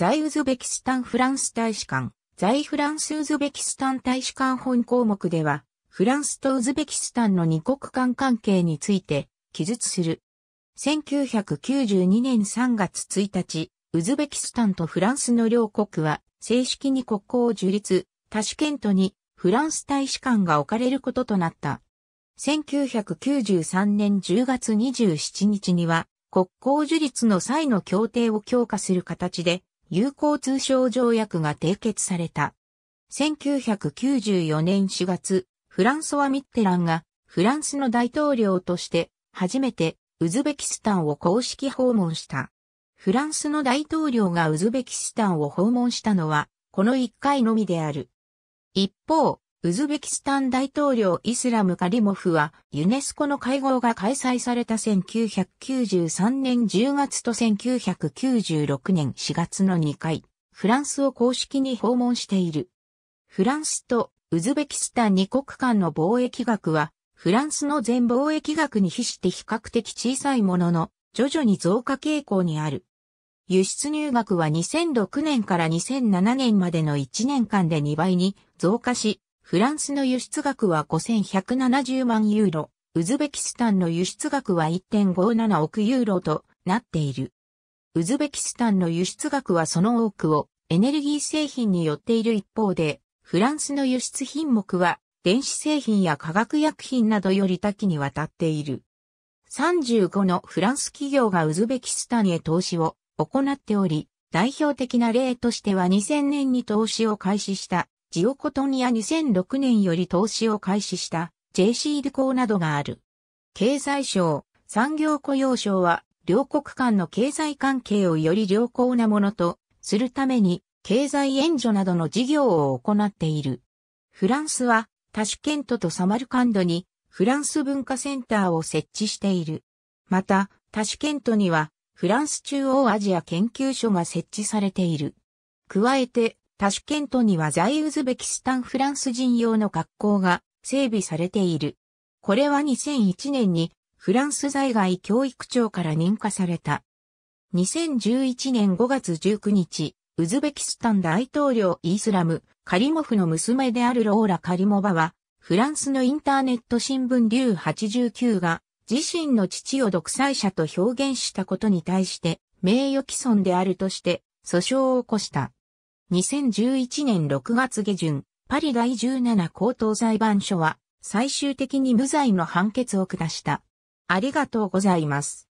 在ウズベキスタンフランス大使館、在フランスウズベキスタン大使館本項目では、フランスとウズベキスタンの二国間関係について記述する。1992年3月1日、ウズベキスタンとフランスの両国は正式に国交を樹立、タシケントにフランス大使館が置かれることとなった。1993年10月27日には国交樹立の際の協定を強化する形で友好通商条約が締結された。1994年4月、フランソワ・ミッテランがフランスの大統領として初めてウズベキスタンを公式訪問した。フランスの大統領がウズベキスタンを訪問したのはこの1回のみである。一方、ウズベキスタン大統領イスラム・カリモフは、ユネスコの会合が開催された1993年10月と1996年4月の2回、フランスを公式に訪問している。フランスとウズベキスタン2国間の貿易額は、フランスの全貿易額に比して比較的小さいものの、徐々に増加傾向にある。輸出入額は2006年から2007年までの1年間で2倍に増加し、フランスの輸出額は5170万ユーロ、ウズベキスタンの輸出額は1.57億ユーロとなっている。ウズベキスタンの輸出額はその多くをエネルギー製品によっている一方で、フランスの輸出品目は電子製品や化学薬品などより多岐にわたっている。35のフランス企業がウズベキスタンへ投資を行っており、代表的な例としては2000年に投資を開始したジオコトニア2006年より投資を開始した JC 旅行などがある。経済省、産業雇用省は、両国間の経済関係をより良好なものとするために、経済援助などの事業を行っている。フランスは、タシュケントとサマルカンドに、フランス文化センターを設置している。また、タシュケントには、フランス中央アジア研究所が設置されている。加えて、タシュケントには在ウズベキスタンフランス人用の学校が整備されている。これは2001年にフランス在外教育庁から認可された。2011年5月19日、ウズベキスタン大統領イスラム、カリモフの娘であるローラ・カリモバは、フランスのインターネット新聞竜89が、自身の父を独裁者と表現したことに対して、名誉毀損であるとして、訴訟を起こした。2011年6月下旬、パリ第17高等裁判所は最終的に無罪の判決を下した。ありがとうございます。